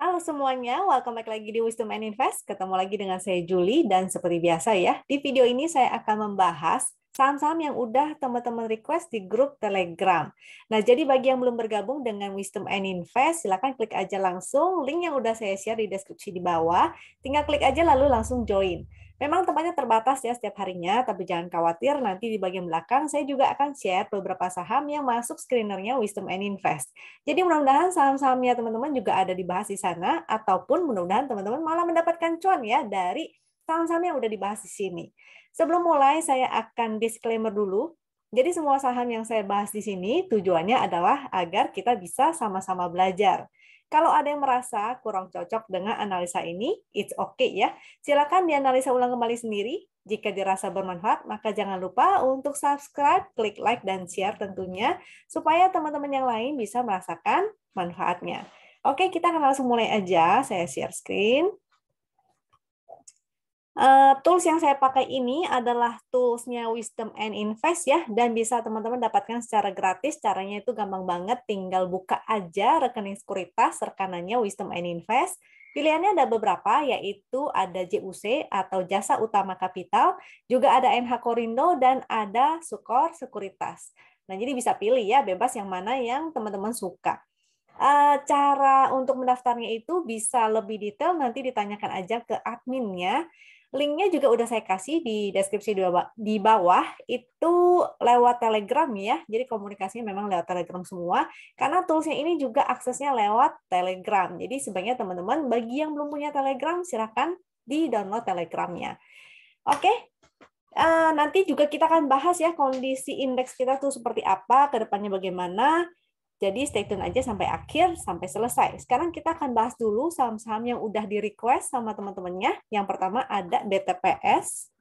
Halo semuanya, welcome back lagi di Wisdom and Invest. Ketemu lagi dengan saya Julie dan seperti biasa ya, di video ini saya akan membahas saham-saham yang udah teman-teman request di grup Telegram. Nah, jadi bagi yang belum bergabung dengan Wisdom and Invest, silakan klik aja langsung link yang udah saya share di deskripsi di bawah. Tinggal klik aja lalu langsung join. Memang tempatnya terbatas ya setiap harinya, tapi jangan khawatir nanti di bagian belakang saya juga akan share beberapa saham yang masuk screenernya Wisdom and Invest. Jadi mudah-mudahan saham-sahamnya teman-teman juga ada dibahas di sana, ataupun mudah-mudahan teman-teman malah mendapatkan cuan ya dari saham-saham yang udah dibahas di sini. Sebelum mulai, saya akan disclaimer dulu. Jadi semua saham yang saya bahas di sini tujuannya adalah agar kita bisa sama-sama belajar. Kalau ada yang merasa kurang cocok dengan analisa ini, it's okay ya. Silakan dianalisa ulang kembali sendiri. Jika dirasa bermanfaat, maka jangan lupa untuk subscribe, klik like, dan share tentunya, supaya teman-teman yang lain bisa merasakan manfaatnya. Oke, kita akan langsung mulai aja. Saya share screen. Uh, tools yang saya pakai ini adalah toolsnya Wisdom and Invest ya, dan bisa teman-teman dapatkan secara gratis. Caranya itu gampang banget, tinggal buka aja rekening sekuritas rekanannya Wisdom and Invest. Pilihannya ada beberapa, yaitu ada JUC atau Jasa Utama Kapital, juga ada NH Korindo, dan ada Sukor Sekuritas. Nah, jadi bisa pilih ya, bebas yang mana yang teman-teman suka. Eh, cara untuk mendaftarnya itu bisa lebih detail nanti ditanyakan aja ke adminnya. Linknya juga udah saya kasih di deskripsi di bawah. Itu lewat Telegram ya. Jadi komunikasinya memang lewat Telegram semua. Karena toolsnya ini juga aksesnya lewat Telegram. Jadi sebaiknya teman-teman bagi yang belum punya Telegram silahkan di download Telegramnya. Oke, okay? Eh, nanti juga kita akan bahas ya kondisi indeks kita tuh seperti apa, kedepannya bagaimana. Jadi stay tune aja sampai akhir, sampai selesai. Sekarang kita akan bahas dulu saham-saham yang udah di-request sama teman-temannya. Yang pertama ada BTPS,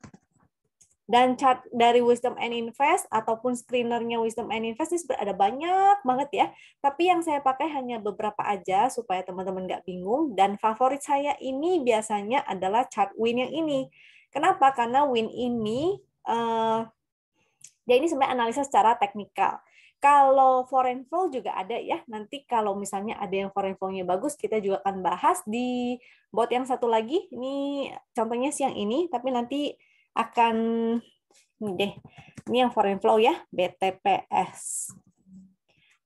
dan chart dari Wisdom and Invest ataupun screenernya Wisdom and Invest ini ada banyak banget ya. Tapi yang saya pakai hanya beberapa aja supaya teman-teman nggak bingung. Dan favorit saya ini biasanya adalah chart Win yang ini. Kenapa? Karena Win ini uh, dia ini sebenarnya analisa secara teknikal. Kalau foreign flow juga ada ya. Nanti kalau misalnya ada yang foreign flow-nya bagus, kita juga akan bahas di bot yang satu lagi. Ini contohnya siang ini, tapi nanti akan ini deh. Ini yang foreign flow ya, BTPS.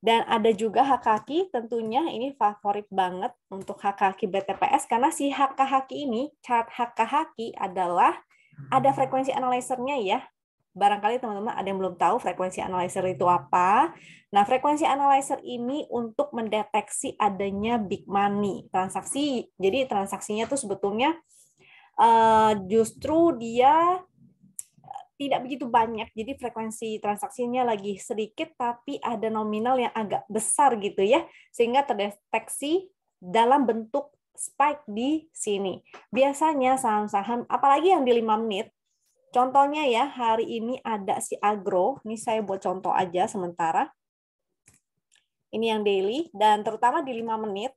Dan ada juga hak kaki, tentunya ini favorit banget untuk hak kaki BTPS karena si hak kaki ini, chart hak kaki adalah ada frekuensi analysernya ya barangkali teman-teman ada yang belum tahu frekuensi analyzer itu apa. Nah, frekuensi analyzer ini untuk mendeteksi adanya big money transaksi. Jadi transaksinya tuh sebetulnya uh, justru dia tidak begitu banyak. Jadi frekuensi transaksinya lagi sedikit tapi ada nominal yang agak besar gitu ya. Sehingga terdeteksi dalam bentuk spike di sini. Biasanya saham-saham apalagi yang di lima menit Contohnya ya, hari ini ada si agro, ini saya buat contoh aja sementara. Ini yang daily, dan terutama di 5 menit.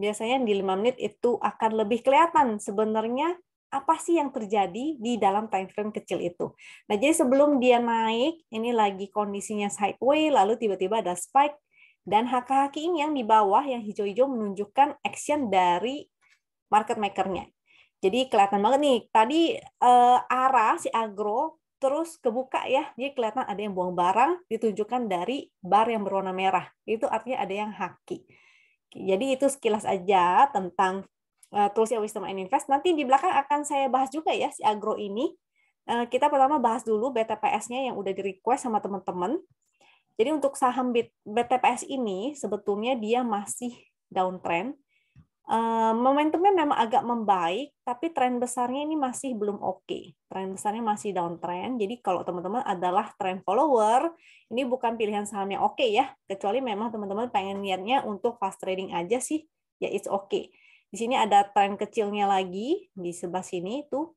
Biasanya di 5 menit itu akan lebih kelihatan sebenarnya apa sih yang terjadi di dalam time frame kecil itu. Nah, jadi sebelum dia naik, ini lagi kondisinya sideways, lalu tiba-tiba ada spike, dan hak-hak ini yang di bawah, yang hijau-hijau menunjukkan action dari market makernya. Jadi kelihatan banget nih, tadi uh, eh, arah si agro terus kebuka ya, jadi kelihatan ada yang buang barang ditunjukkan dari bar yang berwarna merah. Itu artinya ada yang haki. Jadi itu sekilas aja tentang uh, ya Wisdom and Invest. Nanti di belakang akan saya bahas juga ya si agro ini. Uh, kita pertama bahas dulu BTPS-nya yang udah di-request sama teman-teman. Jadi untuk saham BTPS ini sebetulnya dia masih downtrend Eh, momentumnya memang agak membaik, tapi tren besarnya ini masih belum oke. Okay. Tren besarnya masih downtrend. Jadi kalau teman-teman adalah trend follower, ini bukan pilihan sahamnya oke okay ya, kecuali memang teman-teman pengen niatnya untuk fast trading aja sih, ya it's okay. Di sini ada tren kecilnya lagi di sebelah sini itu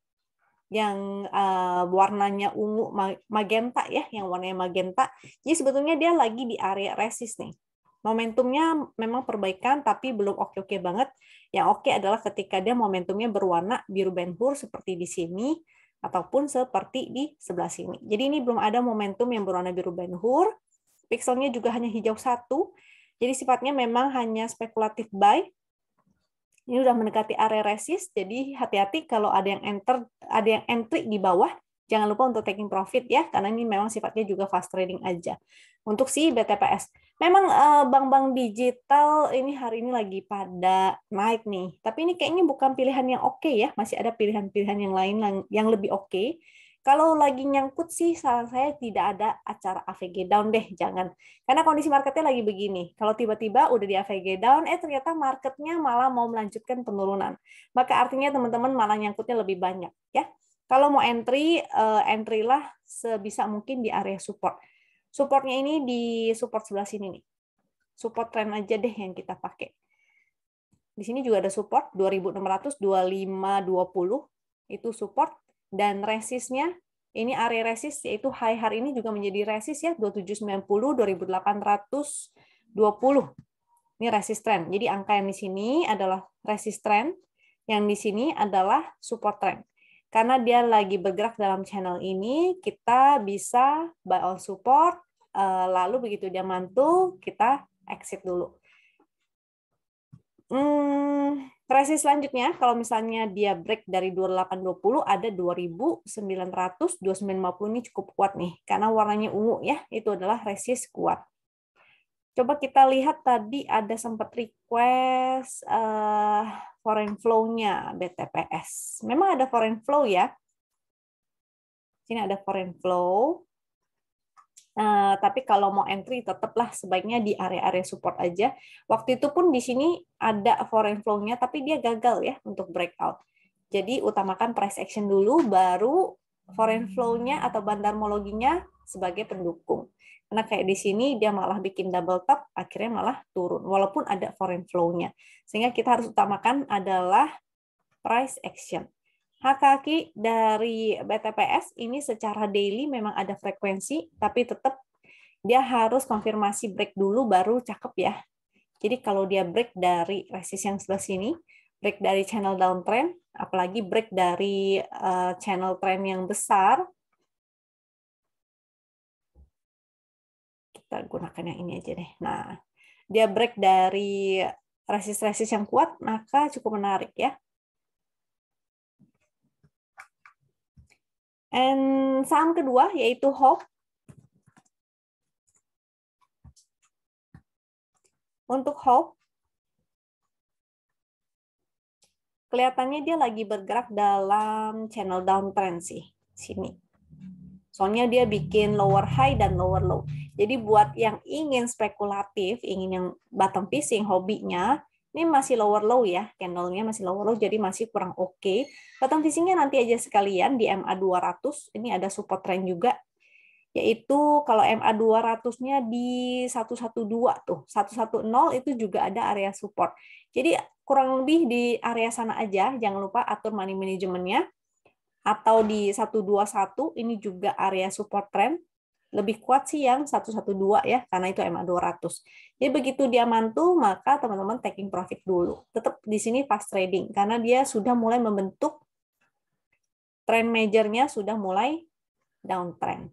yang uh, warnanya ungu magenta ya, yang warnanya magenta. Jadi sebetulnya dia lagi di area resist nih momentumnya memang perbaikan tapi belum oke-oke banget. Yang oke adalah ketika dia momentumnya berwarna biru benhur seperti di sini ataupun seperti di sebelah sini. Jadi ini belum ada momentum yang berwarna biru benhur. Pixelnya juga hanya hijau satu. Jadi sifatnya memang hanya spekulatif buy. Ini sudah mendekati area resist, jadi hati-hati kalau ada yang enter, ada yang entry di bawah, jangan lupa untuk taking profit ya, karena ini memang sifatnya juga fast trading aja untuk si BTPS. Memang eh, bank-bank digital ini hari ini lagi pada naik nih, tapi ini kayaknya bukan pilihan yang oke okay ya, masih ada pilihan-pilihan yang lain yang lebih oke. Okay. Kalau lagi nyangkut sih, saran saya tidak ada acara AVG down deh, jangan. Karena kondisi marketnya lagi begini. Kalau tiba-tiba udah di AVG down, eh ternyata marketnya malah mau melanjutkan penurunan. Maka artinya teman-teman malah nyangkutnya lebih banyak. ya. Kalau mau entry, eh, entry lah sebisa mungkin di area support Supportnya ini di support sebelah sini nih. Support trend aja deh yang kita pakai. Di sini juga ada support 2600, 2520 itu support dan resistnya ini area resist yaitu high hari ini juga menjadi resist ya 2790 2820 ini resist trend jadi angka yang di sini adalah resist trend yang di sini adalah support trend karena dia lagi bergerak dalam channel ini, kita bisa buy on support, eh, lalu begitu dia mantul, kita exit dulu. Hmm, resist selanjutnya, kalau misalnya dia break dari 2820 ada 2900, 2950 ini cukup kuat nih, karena warnanya ungu ya, itu adalah resist kuat. Coba kita lihat tadi ada sempat request uh, foreign flow-nya BTPS. Memang ada foreign flow ya. Sini ada foreign flow. Uh, tapi kalau mau entry tetaplah sebaiknya di area-area support aja. Waktu itu pun di sini ada foreign flow-nya tapi dia gagal ya untuk breakout. Jadi utamakan price action dulu baru foreign flow-nya atau bandarmologinya sebagai pendukung. Nah, kayak di sini dia malah bikin double top, akhirnya malah turun, walaupun ada foreign flow-nya. Sehingga kita harus utamakan adalah price action. Hak dari BTPS ini secara daily memang ada frekuensi, tapi tetap dia harus konfirmasi break dulu baru cakep ya. Jadi kalau dia break dari resist yang sebelah sini, break dari channel downtrend, apalagi break dari eh, channel trend yang besar, kita gunakan yang ini aja deh. Nah, dia break dari resist-resist yang kuat, maka cukup menarik ya. And saham kedua yaitu Hope. Untuk Hope, kelihatannya dia lagi bergerak dalam channel downtrend sih, sini. Soalnya dia bikin lower high dan lower low. Jadi buat yang ingin spekulatif, ingin yang bottom fishing hobinya, ini masih lower low ya, candlenya masih lower low, jadi masih kurang oke. Okay. Bottom fishingnya nanti aja sekalian di MA 200, ini ada support trend juga, yaitu kalau MA 200-nya di 112 tuh, 110 itu juga ada area support. Jadi kurang lebih di area sana aja, jangan lupa atur money manajemennya atau di 121 ini juga area support trend lebih kuat sih yang 112 ya karena itu MA 200. Jadi begitu dia mantul maka teman-teman taking profit dulu. Tetap di sini fast trading karena dia sudah mulai membentuk trend majornya sudah mulai downtrend.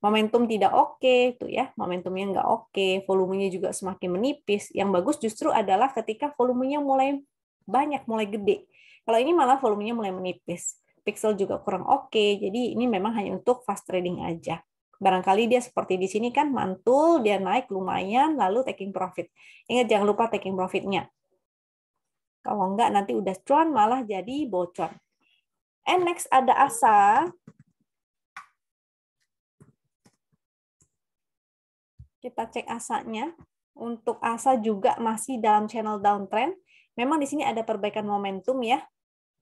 Momentum tidak oke okay, itu ya, momentumnya nggak oke, okay, volumenya juga semakin menipis. Yang bagus justru adalah ketika volumenya mulai banyak, mulai gede. Kalau ini malah volumenya mulai menipis. Pixel juga kurang oke, okay, jadi ini memang hanya untuk fast trading aja. Barangkali dia seperti di sini kan mantul, dia naik lumayan, lalu taking profit. Ingat jangan lupa taking profitnya. Kalau enggak nanti udah cuan malah jadi bocor. And next ada Asa. Kita cek asanya. Untuk Asa juga masih dalam channel downtrend Memang di sini ada perbaikan momentum ya.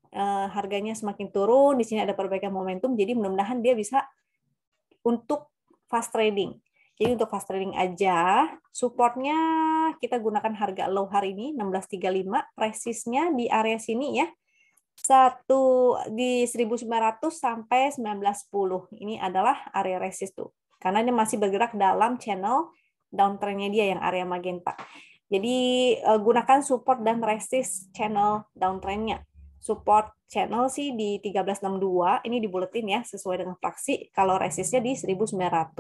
Uh, harganya semakin turun, di sini ada perbaikan momentum, jadi mudah-mudahan dia bisa untuk fast trading. Jadi untuk fast trading aja, supportnya kita gunakan harga low hari ini 1635, presisnya di area sini ya. Satu di 1900 sampai 1910. Ini adalah area resist tuh. Karena ini masih bergerak dalam channel downtrendnya dia yang area magenta. Jadi eh, gunakan support dan resist channel downtrendnya. Support channel sih di 1362, ini dibuletin ya, sesuai dengan fraksi. kalau resistnya di 1900.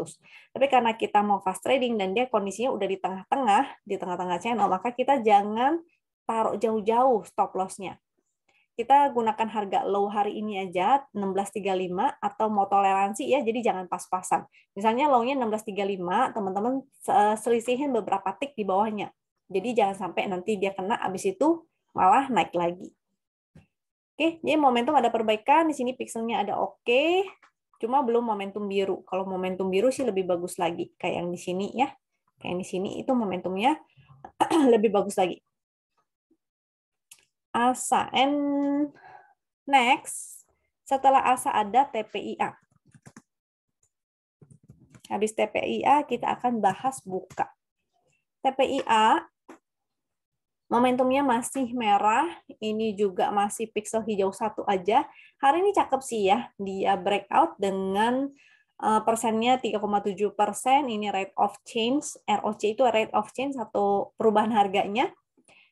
Tapi karena kita mau fast trading dan dia kondisinya udah di tengah-tengah, di tengah-tengah channel, maka kita jangan taruh jauh-jauh stop lossnya. Kita gunakan harga low hari ini aja 1635 atau mau toleransi ya, jadi jangan pas-pasan. Misalnya low-nya 1635, teman-teman selisihin beberapa tick di bawahnya. Jadi jangan sampai nanti dia kena abis itu malah naik lagi. Oke, jadi momentum ada perbaikan. Di sini pixelnya ada oke, cuma belum momentum biru. Kalau momentum biru sih lebih bagus lagi, kayak yang di sini ya. Kayak yang di sini itu momentumnya lebih bagus lagi. ASA. And next, setelah ASA ada TPIA. Habis TPIA, kita akan bahas buka. TPIA Momentumnya masih merah, ini juga masih pixel hijau satu aja. Hari ini cakep sih ya, dia breakout dengan eh, persennya 3,7 persen, ini rate of change, ROC itu rate of change atau perubahan harganya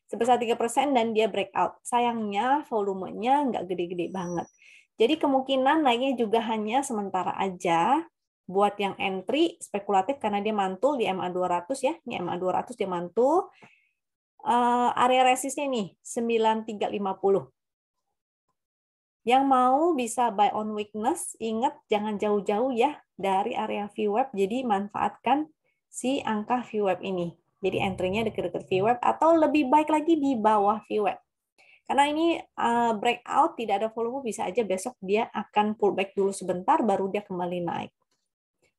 sebesar 3 persen dan dia breakout. Sayangnya volumenya nggak gede-gede banget. Jadi kemungkinan naiknya juga hanya sementara aja, buat yang entry spekulatif karena dia mantul di MA200 ya. Ini MA200 dia mantul uh, area resistnya nih 9350. Yang mau bisa buy on weakness, ingat jangan jauh-jauh ya dari area VWAP, jadi manfaatkan si angka VWAP ini. Jadi entry-nya dekat-dekat VWAP atau lebih baik lagi di bawah VWAP. Karena ini uh, breakout, tidak ada volume, bisa aja besok dia akan pullback dulu sebentar, baru dia kembali naik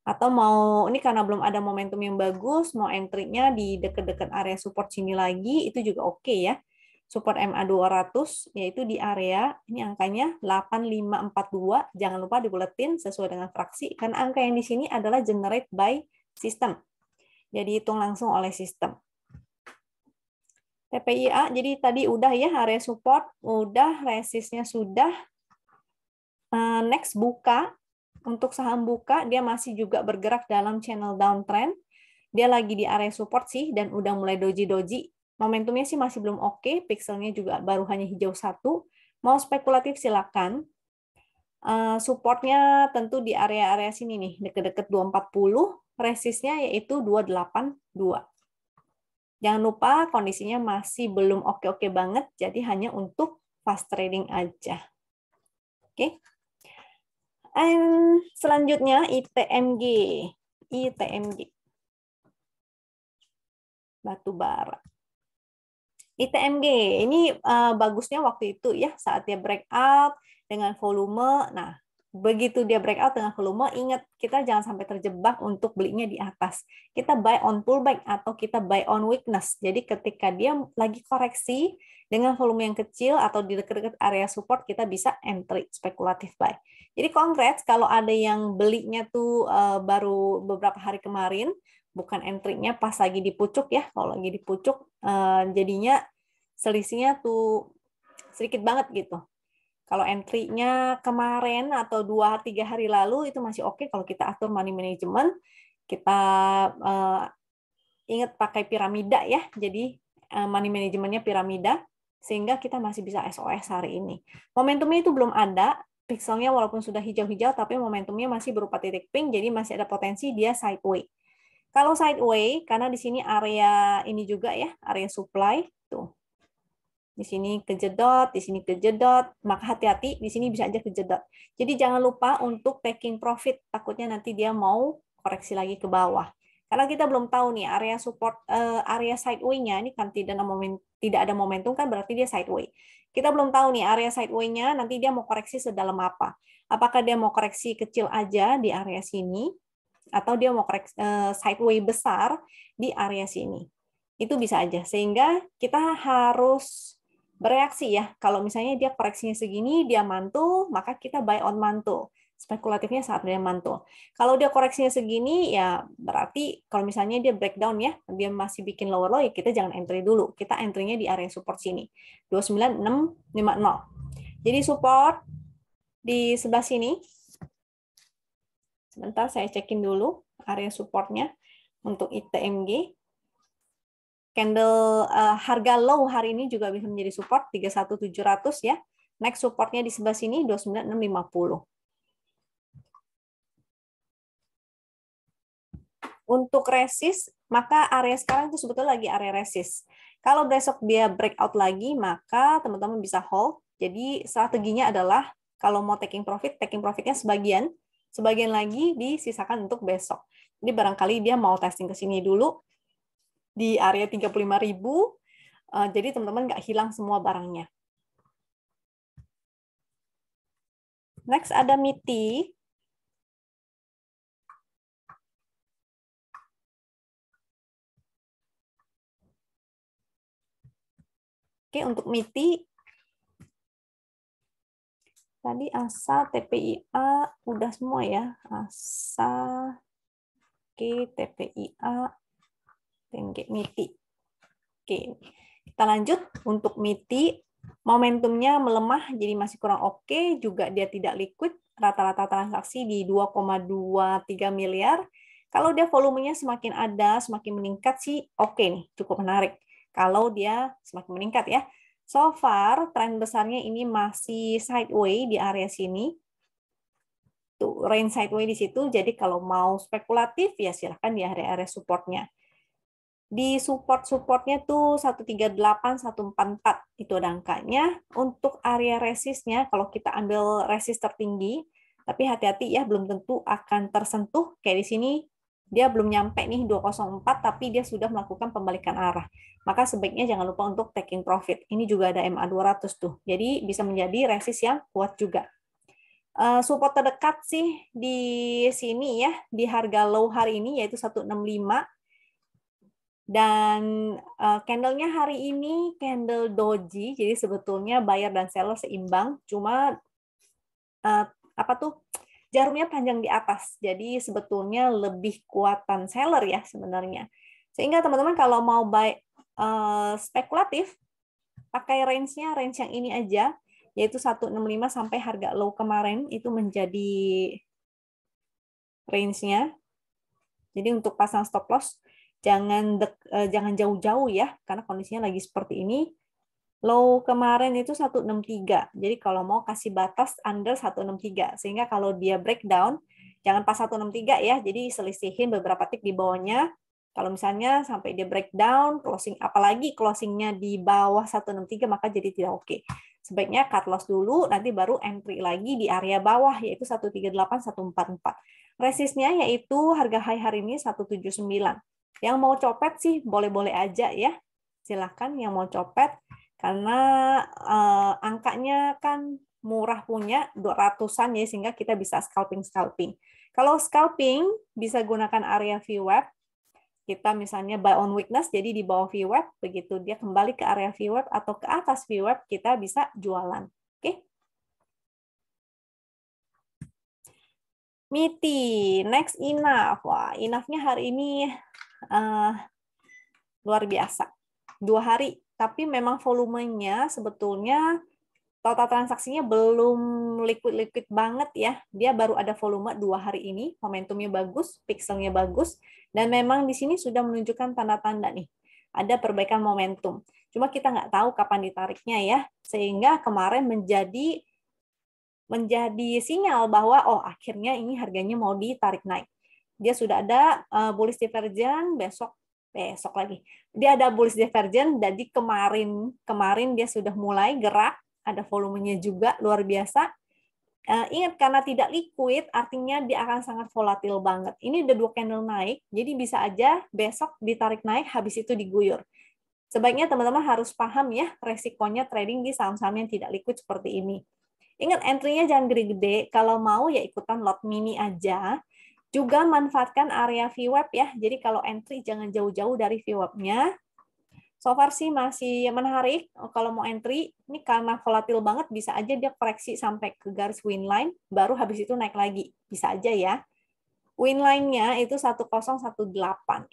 atau mau ini karena belum ada momentum yang bagus, mau entry-nya di dekat-dekat area support sini lagi, itu juga oke okay ya. Support MA 200 yaitu di area ini angkanya 8542. Jangan lupa dibuletin sesuai dengan fraksi karena angka yang di sini adalah generate by system Jadi hitung langsung oleh sistem. TPIA jadi tadi udah ya area support, udah resistnya sudah. Eh, next buka untuk saham buka, dia masih juga bergerak dalam channel downtrend. Dia lagi di area support sih, dan udah mulai doji-doji. Momentumnya sih masih belum oke, okay. pixelnya juga baru hanya hijau satu. Mau spekulatif silakan. Eh, supportnya tentu di area-area sini nih, deket-deket 240, resistnya yaitu 282. Jangan lupa kondisinya masih belum oke-oke banget, jadi hanya untuk fast trading aja. Oke. Okay. And selanjutnya ITMG. ITMG. Batu bara. ITMG ini uh, bagusnya waktu itu ya saat dia break up dengan volume. Nah, begitu dia breakout dengan volume, ingat kita jangan sampai terjebak untuk belinya di atas. Kita buy on pullback atau kita buy on weakness. Jadi ketika dia lagi koreksi dengan volume yang kecil atau di dekat-dekat area support, kita bisa entry spekulatif buy. Jadi konkret kalau ada yang belinya tuh eh, baru beberapa hari kemarin, bukan entry-nya pas lagi di pucuk ya. Kalau lagi di pucuk eh, jadinya selisihnya tuh sedikit banget gitu kalau entry-nya kemarin atau dua tiga hari lalu itu masih oke okay kalau kita atur money management, kita uh, ingat pakai piramida ya. Jadi uh, money manajemennya piramida sehingga kita masih bisa SOS hari ini. Momentumnya itu belum ada, pixelnya walaupun sudah hijau-hijau tapi momentumnya masih berupa titik pink jadi masih ada potensi dia sideway. Kalau sideway karena di sini area ini juga ya, area supply tuh di sini kejedot, di sini kejedot, maka hati-hati di sini bisa aja kejedot. Jadi jangan lupa untuk taking profit, takutnya nanti dia mau koreksi lagi ke bawah. Karena kita belum tahu nih area support uh, area sideway-nya ini kan tidak ada momen, tidak ada momentum kan berarti dia sideway. Kita belum tahu nih area sideway-nya nanti dia mau koreksi sedalam apa. Apakah dia mau koreksi kecil aja di area sini atau dia mau koreksi uh, eh, sideway besar di area sini. Itu bisa aja sehingga kita harus bereaksi ya. Kalau misalnya dia koreksinya segini, dia mantul, maka kita buy on mantul. Spekulatifnya saat dia mantul. Kalau dia koreksinya segini, ya berarti kalau misalnya dia breakdown ya, dia masih bikin lower low, ya kita jangan entry dulu. Kita entry-nya di area support sini. 29650. Jadi support di sebelah sini. Sebentar, saya cekin dulu area supportnya untuk ITMG. Candle uh, harga low hari ini juga bisa menjadi support 31700 ya. Next supportnya di sebelah sini 29650. Untuk resist, maka area sekarang itu sebetulnya lagi area resist. Kalau besok dia breakout lagi, maka teman-teman bisa hold. Jadi strateginya adalah kalau mau taking profit, taking profitnya sebagian, sebagian lagi disisakan untuk besok. Jadi barangkali dia mau testing ke sini dulu, di area 35.000. Uh, eh, jadi teman-teman nggak hilang semua barangnya. Next ada Miti. Oke, untuk MITI tadi ASA, TPIA udah semua ya. ASA, oke, TPIA, Oke, MITI. Oke, kita lanjut untuk MITI. Momentumnya melemah, jadi masih kurang oke. Okay. Juga dia tidak liquid, rata-rata transaksi di 2,23 miliar. Kalau dia volumenya semakin ada, semakin meningkat sih oke okay nih, cukup menarik. Kalau dia semakin meningkat ya. So far, tren besarnya ini masih sideways di area sini. Tuh, range sideways di situ, jadi kalau mau spekulatif ya silahkan di area-area supportnya di support-supportnya tuh 138, 144 itu ada angkanya. Untuk area resistnya, kalau kita ambil resist tertinggi, tapi hati-hati ya, belum tentu akan tersentuh. Kayak di sini, dia belum nyampe nih 204, tapi dia sudah melakukan pembalikan arah. Maka sebaiknya jangan lupa untuk taking profit. Ini juga ada MA200 tuh. Jadi bisa menjadi resist yang kuat juga. Eh, support terdekat sih di sini ya, di harga low hari ini yaitu 165 dan uh, candlenya hari ini candle doji jadi sebetulnya buyer dan seller seimbang cuma uh, apa tuh jarumnya panjang di atas jadi sebetulnya lebih kuatan seller ya sebenarnya sehingga teman-teman kalau mau buy uh, spekulatif pakai range-nya range yang ini aja yaitu 165 sampai harga low kemarin itu menjadi range-nya jadi untuk pasang stop loss jangan dek, eh, jangan jauh-jauh ya karena kondisinya lagi seperti ini low kemarin itu 163 jadi kalau mau kasih batas under 163 sehingga kalau dia breakdown jangan pas 163 ya jadi selisihin beberapa titik di bawahnya kalau misalnya sampai dia breakdown closing apalagi closingnya di bawah 163 maka jadi tidak oke okay. sebaiknya cut loss dulu nanti baru entry lagi di area bawah yaitu 138 144 resistnya yaitu harga high hari ini 179 yang mau copet sih boleh-boleh aja ya. Silahkan yang mau copet karena eh, angkanya kan murah punya 200-an ya sehingga kita bisa scalping-scalping. Kalau scalping bisa gunakan area VWAP. Kita misalnya buy on weakness jadi di bawah VWAP begitu dia kembali ke area VWAP atau ke atas VWAP kita bisa jualan. Oke. Okay? Miti, next Inaf. Wah, Inafnya hari ini uh, luar biasa dua hari tapi memang volumenya sebetulnya total transaksinya belum liquid-liquid banget ya. Dia baru ada volume dua hari ini, momentumnya bagus, pixelnya bagus, dan memang di sini sudah menunjukkan tanda-tanda nih. Ada perbaikan momentum. Cuma kita nggak tahu kapan ditariknya ya, sehingga kemarin menjadi menjadi sinyal bahwa oh akhirnya ini harganya mau ditarik naik dia sudah ada uh, eh, bullish besok besok lagi dia ada bullish divergen jadi kemarin kemarin dia sudah mulai gerak ada volumenya juga luar biasa uh, ingat karena tidak liquid artinya dia akan sangat volatil banget ini udah dua candle naik jadi bisa aja besok ditarik naik habis itu diguyur sebaiknya teman-teman harus paham ya resikonya trading di saham-saham yang tidak liquid seperti ini Ingat entry-nya jangan gede-gede, kalau mau ya ikutan lot mini aja juga manfaatkan area VWeb ya. Jadi kalau entry jangan jauh-jauh dari VWeb-nya. So far sih masih menarik oh, kalau mau entry. Ini karena volatil banget bisa aja dia koreksi sampai ke garis win line, baru habis itu naik lagi. Bisa aja ya. Win line-nya itu 1018.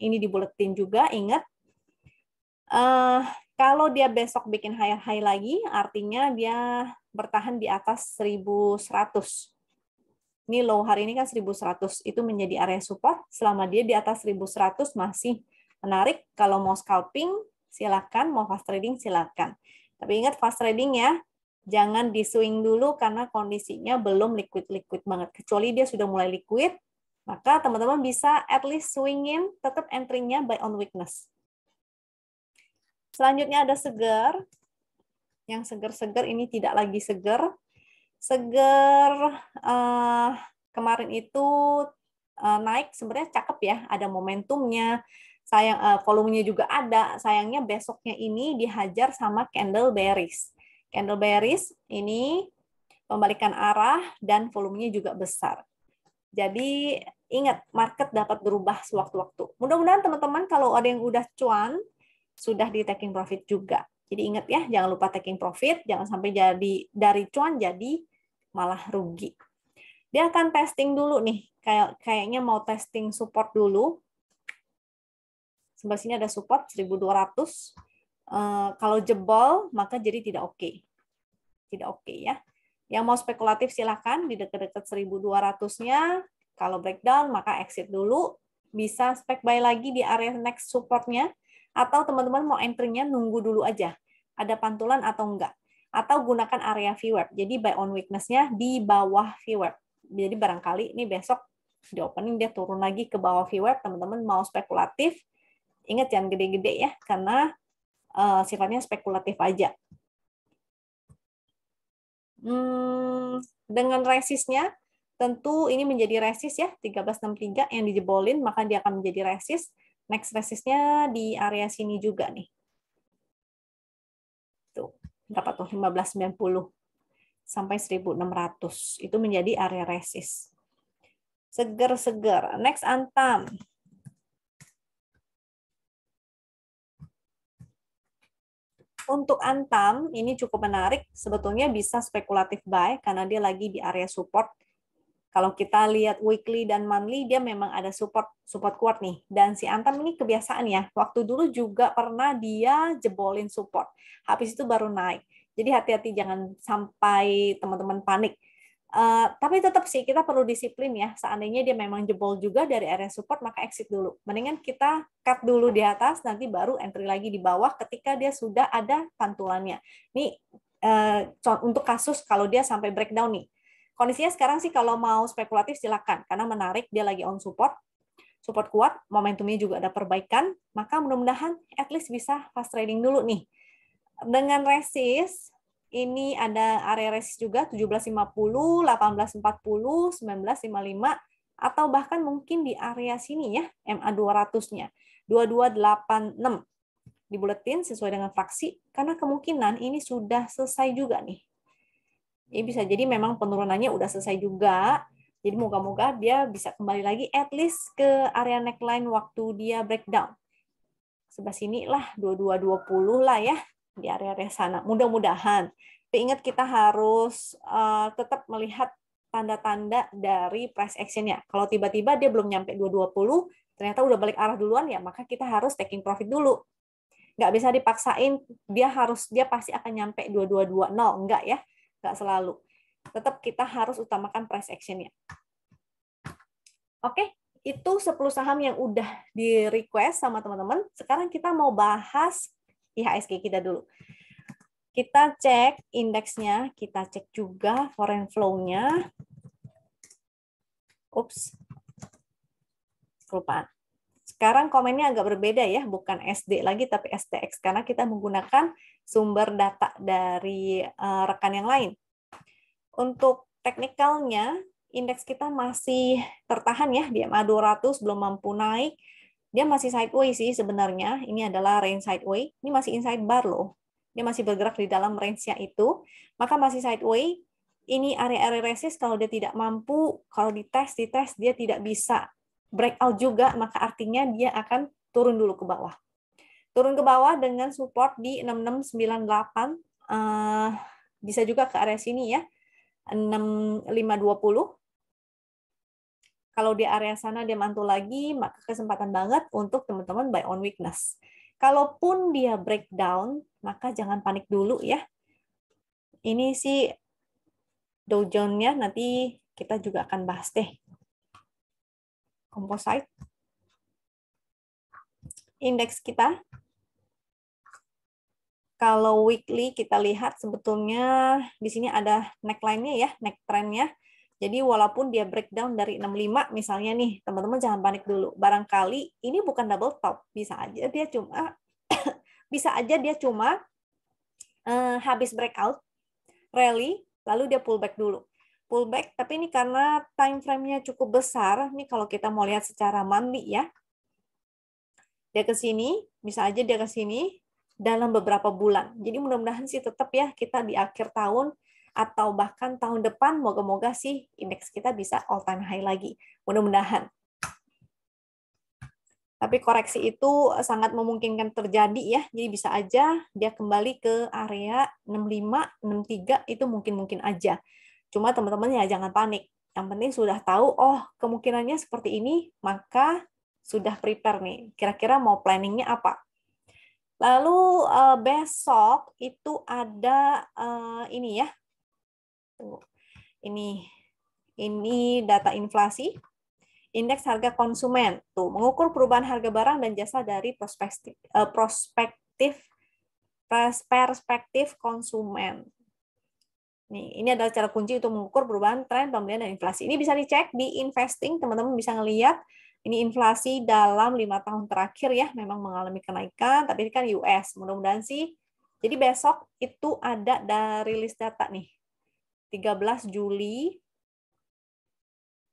Ini di bulletin juga, ingat. Uh, kalau dia besok bikin higher high lagi, artinya dia bertahan di atas 1100 ini low hari ini kan 1100 itu menjadi area support selama dia di atas 1100 masih menarik kalau mau scalping silakan mau fast trading silakan tapi ingat fast trading ya jangan di swing dulu karena kondisinya belum liquid liquid banget kecuali dia sudah mulai liquid maka teman-teman bisa at least swingin tetap entry-nya buy on weakness selanjutnya ada seger yang seger-seger ini tidak lagi seger seger uh, kemarin itu uh, naik sebenarnya cakep ya ada momentumnya sayang uh, volumenya juga ada sayangnya besoknya ini dihajar sama candle bearish candle bearish ini pembalikan arah dan volumenya juga besar jadi ingat market dapat berubah sewaktu-waktu mudah-mudahan teman-teman kalau ada yang udah cuan sudah di taking profit juga jadi ingat ya jangan lupa taking profit jangan sampai jadi dari cuan jadi malah rugi. Dia akan testing dulu nih, kayak kayaknya mau testing support dulu. Sebelah sini ada support 1200. Uh, eh, kalau jebol maka jadi tidak oke. Okay. Tidak oke okay, ya. Yang mau spekulatif silakan di dekat-dekat 1200-nya. Kalau breakdown maka exit dulu, bisa spek buy lagi di area next supportnya atau teman-teman mau entry nunggu dulu aja. Ada pantulan atau enggak? atau gunakan area viewer. Jadi buy on weakness-nya di bawah viewer. Jadi barangkali ini besok di opening dia turun lagi ke bawah viewer, teman-teman mau spekulatif, ingat jangan gede-gede ya, karena uh, sifatnya spekulatif aja. Hmm, dengan resistnya tentu ini menjadi resist ya, 1363 yang dijebolin, maka dia akan menjadi resist. Next resistnya di area sini juga nih berapa tuh 1590 sampai 1600 itu menjadi area resist. Seger-seger. Next antam. Untuk antam ini cukup menarik, sebetulnya bisa spekulatif buy karena dia lagi di area support kalau kita lihat weekly dan monthly, dia memang ada support support kuat nih. Dan si Antam ini kebiasaan ya. Waktu dulu juga pernah dia jebolin support. Habis itu baru naik. Jadi hati-hati jangan sampai teman-teman panik. Uh, tapi tetap sih kita perlu disiplin ya. Seandainya dia memang jebol juga dari area support maka exit dulu. Mendingan kita cut dulu di atas nanti baru entry lagi di bawah ketika dia sudah ada pantulannya. Ini uh, eh, untuk kasus kalau dia sampai breakdown nih. Kondisinya sekarang sih kalau mau spekulatif silakan karena menarik dia lagi on support support kuat, momentumnya juga ada perbaikan, maka mudah-mudahan at least bisa fast trading dulu nih. Dengan resist, ini ada area resist juga 1750, 1840, 1955 atau bahkan mungkin di area sini ya, MA 200-nya. 2286 dibuletin sesuai dengan fraksi karena kemungkinan ini sudah selesai juga nih ini iya, bisa jadi memang penurunannya udah selesai juga. Jadi moga-moga dia bisa kembali lagi at least ke area neckline waktu dia breakdown. Sebelah sini lah, 2220 lah ya, di area-area sana. Mudah-mudahan. Tapi ingat kita harus uh, tetap melihat tanda-tanda dari price action-nya. Kalau tiba-tiba dia belum nyampe 220, ternyata udah balik arah duluan ya, maka kita harus taking profit dulu. Nggak bisa dipaksain, dia harus dia pasti akan nyampe 2220, nggak ya nggak selalu. Tetap kita harus utamakan price action-nya. Oke, itu 10 saham yang udah di-request sama teman-teman. Sekarang kita mau bahas IHSG kita dulu. Kita cek indeksnya, kita cek juga foreign flow-nya. Ups, kelupaan. Sekarang komennya agak berbeda ya, bukan SD lagi tapi STX karena kita menggunakan sumber data dari uh, rekan yang lain. Untuk teknikalnya indeks kita masih tertahan ya dia MA 200 belum mampu naik. Dia masih sideways sih sebenarnya. Ini adalah range sideways. Ini masih inside bar loh. Dia masih bergerak di dalam range-nya itu. Maka masih sideways ini area-area resist kalau dia tidak mampu, kalau dites, dites, dia tidak bisa breakout juga, maka artinya dia akan turun dulu ke bawah. Turun ke bawah dengan support di 6698, uh, eh, bisa juga ke area sini ya, 6520. Kalau di area sana dia mantul lagi, maka kesempatan banget untuk teman-teman buy on weakness. Kalaupun dia breakdown, maka jangan panik dulu ya. Ini sih Dow Jones-nya nanti kita juga akan bahas deh composite indeks kita kalau weekly kita lihat sebetulnya di sini ada neckline-nya ya, neck trend-nya. Jadi walaupun dia breakdown dari 65 misalnya nih, teman-teman jangan panik dulu. Barangkali ini bukan double top, bisa aja dia cuma bisa aja dia cuma uh, habis breakout rally lalu dia pullback dulu pullback, tapi ini karena time frame-nya cukup besar, ini kalau kita mau lihat secara monthly ya. Dia ke sini, bisa aja dia ke sini dalam beberapa bulan. Jadi mudah-mudahan sih tetap ya kita di akhir tahun atau bahkan tahun depan moga-moga sih indeks kita bisa all time high lagi. Mudah-mudahan. Tapi koreksi itu sangat memungkinkan terjadi ya. Jadi bisa aja dia kembali ke area 65, 63 itu mungkin-mungkin aja Cuma teman-teman ya jangan panik. Yang penting sudah tahu, oh kemungkinannya seperti ini, maka sudah prepare nih. Kira-kira mau planningnya apa? Lalu eh, besok itu ada eh, ini ya. Ini ini data inflasi, indeks harga konsumen. Tuh, mengukur perubahan harga barang dan jasa dari eh, prospektif prospektif perspektif konsumen. Nih, ini adalah cara kunci untuk mengukur perubahan tren pembelian dan inflasi. Ini bisa dicek di investing, teman-teman bisa ngelihat ini inflasi dalam lima tahun terakhir ya memang mengalami kenaikan, tapi ini kan US. Mudah-mudahan sih. Jadi besok itu ada dari rilis data nih. 13 Juli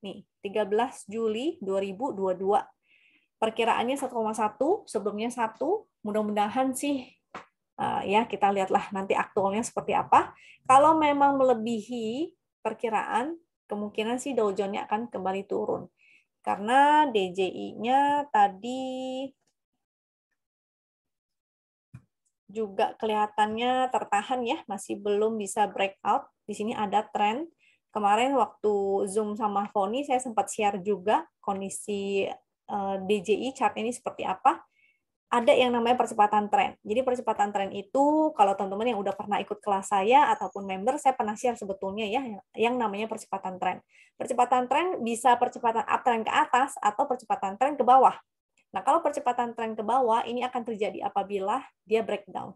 nih, 13 Juli 2022. Perkiraannya 1,1, sebelumnya 1. Mudah-mudahan sih Eh, ya kita lihatlah nanti aktualnya seperti apa. Kalau memang melebihi perkiraan, kemungkinan sih Dow Jones-nya akan kembali turun. Karena DJI-nya tadi juga kelihatannya tertahan ya, masih belum bisa breakout. Di sini ada tren. Kemarin waktu Zoom sama Foni, saya sempat share juga kondisi eh, DJI chart ini seperti apa ada yang namanya percepatan tren. Jadi percepatan tren itu kalau teman-teman yang udah pernah ikut kelas saya ataupun member saya pernah share sebetulnya ya yang namanya percepatan tren. Percepatan tren bisa percepatan uptrend ke atas atau percepatan tren ke bawah. Nah, kalau percepatan tren ke bawah ini akan terjadi apabila dia breakdown.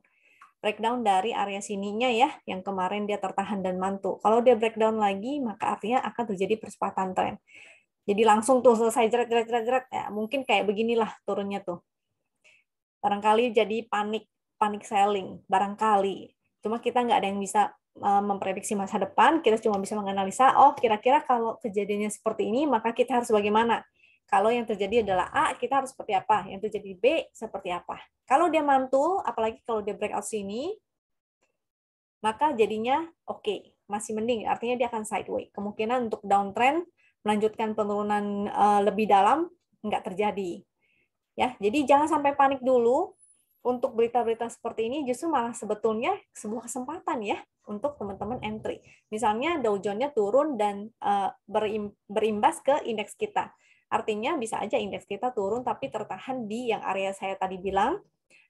Breakdown dari area sininya ya yang kemarin dia tertahan dan mantu. Kalau dia breakdown lagi maka artinya akan terjadi percepatan tren. Jadi langsung tuh selesai jeret jeret jeret, jeret. ya mungkin kayak beginilah turunnya tuh barangkali jadi panik panik selling barangkali cuma kita nggak ada yang bisa eh, memprediksi masa depan kita cuma bisa menganalisa oh kira-kira kalau kejadiannya seperti ini maka kita harus bagaimana kalau yang terjadi adalah A kita harus seperti apa yang terjadi B seperti apa kalau dia mantul apalagi kalau dia breakout sini maka jadinya oke okay, masih mending artinya dia akan sideways kemungkinan untuk downtrend melanjutkan penurunan eh, lebih dalam nggak terjadi Ya, jadi jangan sampai panik dulu untuk berita-berita seperti ini justru malah sebetulnya sebuah kesempatan ya untuk teman-teman entry. Misalnya Dow Jones-nya turun dan uh, berimbas ke indeks kita. Artinya bisa aja indeks kita turun tapi tertahan di yang area saya tadi bilang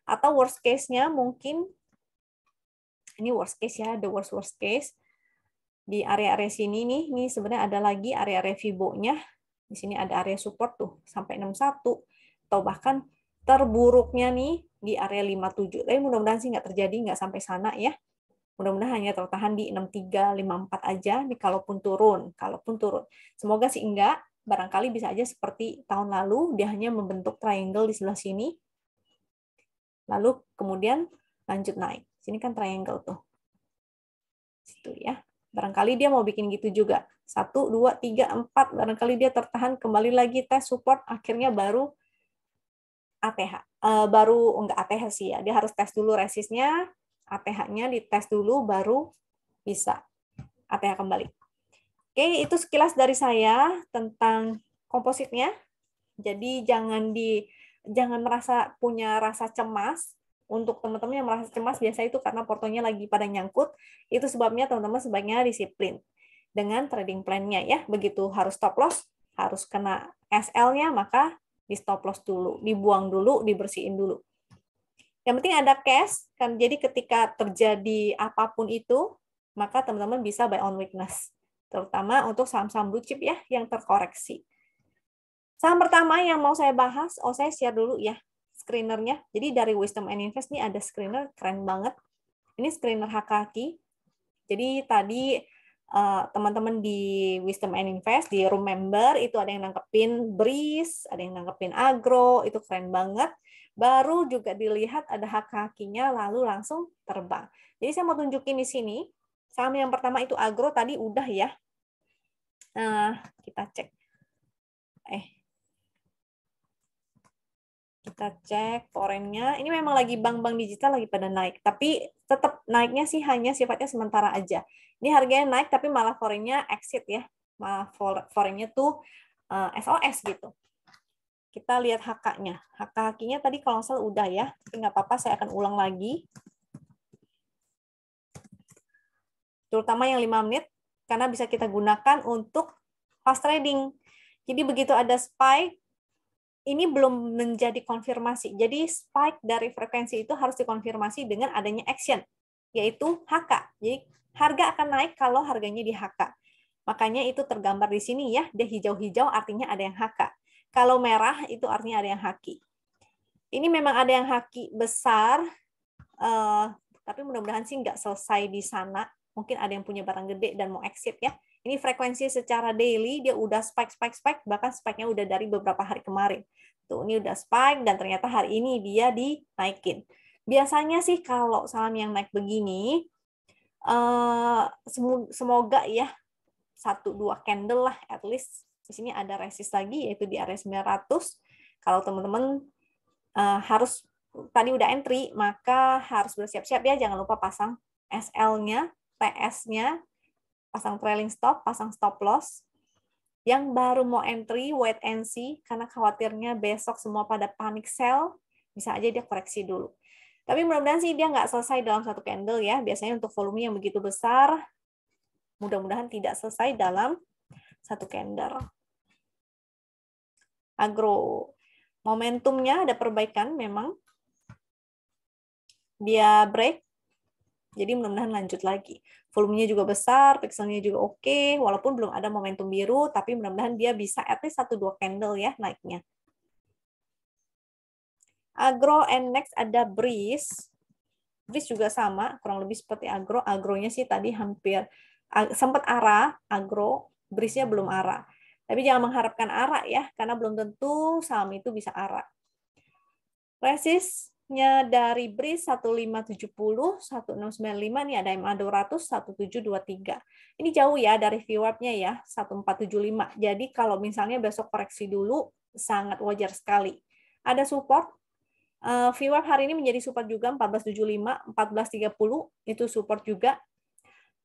atau worst case-nya mungkin ini worst case ya, the worst worst case di area-area sini nih, ini sebenarnya ada lagi area-area fibonya. Di sini ada area support tuh sampai 61 atau bahkan terburuknya nih di area 57. Tapi mudah-mudahan sih nggak terjadi, nggak sampai sana ya. Mudah-mudahan hanya tertahan di 63, 54 aja, nih kalaupun turun, kalaupun turun. Semoga sih enggak, barangkali bisa aja seperti tahun lalu, dia hanya membentuk triangle di sebelah sini, lalu kemudian lanjut naik. Sini kan triangle tuh. Situ ya. Barangkali dia mau bikin gitu juga. Satu, dua, tiga, empat. Barangkali dia tertahan kembali lagi tes support, akhirnya baru ATH Uh, eh, baru enggak ATH sih ya. Dia harus tes dulu resisnya, ath nya dites dulu baru bisa ATH kembali. Oke, itu sekilas dari saya tentang kompositnya. Jadi jangan di jangan merasa punya rasa cemas untuk teman-teman yang merasa cemas biasa itu karena portonya lagi pada nyangkut. Itu sebabnya teman-teman sebaiknya disiplin dengan trading plan-nya ya. Begitu harus stop loss, harus kena SL-nya, maka di stop loss dulu, dibuang dulu, dibersihin dulu. Yang penting ada cash, kan jadi ketika terjadi apapun itu, maka teman-teman bisa buy on weakness, terutama untuk saham-saham blue chip ya yang terkoreksi. Saham pertama yang mau saya bahas, oh saya share dulu ya screenernya. Jadi dari Wisdom and Invest ini ada screener keren banget. Ini screener Hakaki. Jadi tadi Eh, teman-teman uh, di Wisdom and Invest di room member itu ada yang nangkepin Breeze, ada yang nangkepin Agro, itu keren banget. Baru juga dilihat ada hak-hakinya lalu langsung terbang. Jadi saya mau tunjukin di sini saham yang pertama itu Agro tadi udah ya. Nah, kita cek. Eh, kita cek forennya. Ini memang lagi bank-bank digital lagi pada naik, tapi tetap naiknya sih hanya sifatnya sementara aja. Ini harganya naik tapi malah forennya exit ya. Malah forennya tuh SOS eh, gitu. Kita lihat HK-nya. HK hakinya tadi kalau salah udah ya, tapi nggak apa-apa saya akan ulang lagi. Terutama yang 5 menit, karena bisa kita gunakan untuk fast trading. Jadi begitu ada spike, ini belum menjadi konfirmasi. Jadi spike dari frekuensi itu harus dikonfirmasi dengan adanya action, yaitu HK. Jadi harga akan naik kalau harganya di HK. Makanya itu tergambar di sini ya, dia hijau-hijau artinya ada yang HK. Kalau merah itu artinya ada yang haki. Ini memang ada yang haki besar, eh, tapi mudah-mudahan sih nggak selesai di sana. Mungkin ada yang punya barang gede dan mau exit ya. Ini frekuensi secara daily dia udah spike spike spike bahkan spike-nya udah dari beberapa hari kemarin. Tuh ini udah spike dan ternyata hari ini dia dinaikin. Biasanya sih kalau saham yang naik begini eh, semoga ya satu dua candle lah at least di sini ada resist lagi yaitu di area 900 kalau teman-teman eh, harus tadi udah entry maka harus bersiap-siap ya jangan lupa pasang SL-nya ps nya pasang trailing stop, pasang stop loss. Yang baru mau entry, wait and see, karena khawatirnya besok semua pada panik sell, bisa aja dia koreksi dulu. Tapi mudah-mudahan sih dia nggak selesai dalam satu candle ya. Biasanya untuk volume yang begitu besar, mudah-mudahan tidak selesai dalam satu candle. Agro. Momentumnya ada perbaikan memang. Dia break jadi mudah-mudahan lanjut lagi. Volumenya juga besar, pixelnya juga oke, okay, walaupun belum ada momentum biru, tapi mudah-mudahan dia bisa at least satu dua candle ya naiknya. Agro and next ada Breeze. Breeze juga sama, kurang lebih seperti agro. Agronya sih tadi hampir sempat arah, agro, Breeze-nya belum arah. Tapi jangan mengharapkan arah ya, karena belum tentu saham itu bisa arah. Resist nya dari BRI 1570, 1695, nih ada MA 200, 1723. Ini jauh ya dari VWAP-nya ya, 1475. Jadi kalau misalnya besok koreksi dulu, sangat wajar sekali. Ada support, VWAP eh, hari ini menjadi support juga 1475, 1430 itu support juga.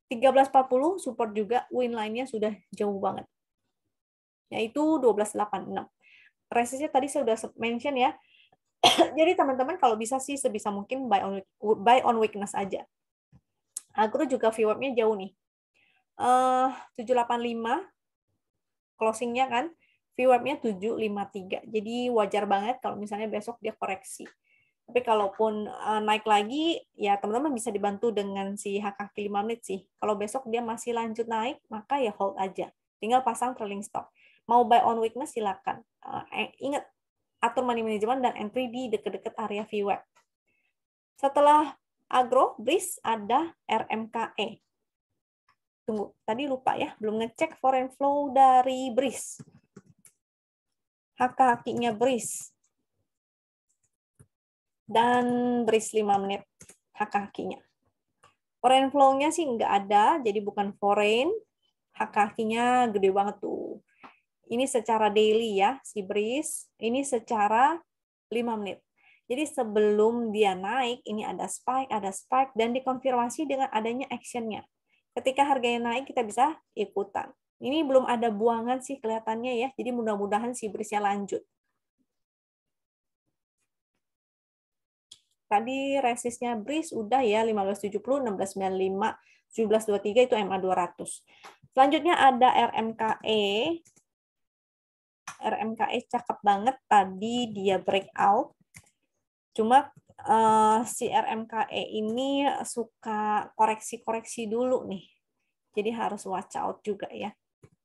1340 support juga, win line-nya sudah jauh banget. Yaitu 1286. Resistnya tadi saya sudah mention ya, Jadi teman-teman kalau bisa sih sebisa mungkin buy on buy on weakness aja. Agro juga viewernya jauh nih. Eh, uh, 785 closingnya kan VWAP-nya 753. Jadi wajar banget kalau misalnya besok dia koreksi. Tapi kalaupun uh, naik lagi, ya teman-teman bisa dibantu dengan si hak kaki 5 menit sih. Kalau besok dia masih lanjut naik, maka ya hold aja. Tinggal pasang trailing stop. Mau buy on weakness silakan. Uh, ingat atur money management dan entry di dekat-dekat area VWeb. Setelah agro, BRIS ada RMKE. Tunggu, tadi lupa ya, belum ngecek foreign flow dari BRIS. Hak-haknya BRIS. Dan BRIS 5 menit hak-haknya. Foreign flow-nya sih nggak ada, jadi bukan foreign. Hak-haknya gede banget tuh. Ini secara daily ya, si breeze. Ini secara 5 menit. Jadi sebelum dia naik, ini ada spike, ada spike, dan dikonfirmasi dengan adanya actionnya. Ketika harganya naik, kita bisa ikutan. Ini belum ada buangan sih kelihatannya ya, jadi mudah-mudahan si breeze nya lanjut. Tadi resistnya breeze udah ya, 1570, 1695, 1723 itu MA200. Selanjutnya ada RMKE RMKS e cakep banget tadi dia breakout. Cuma uh, si RMKE ini suka koreksi-koreksi dulu nih. Jadi harus watch out juga ya.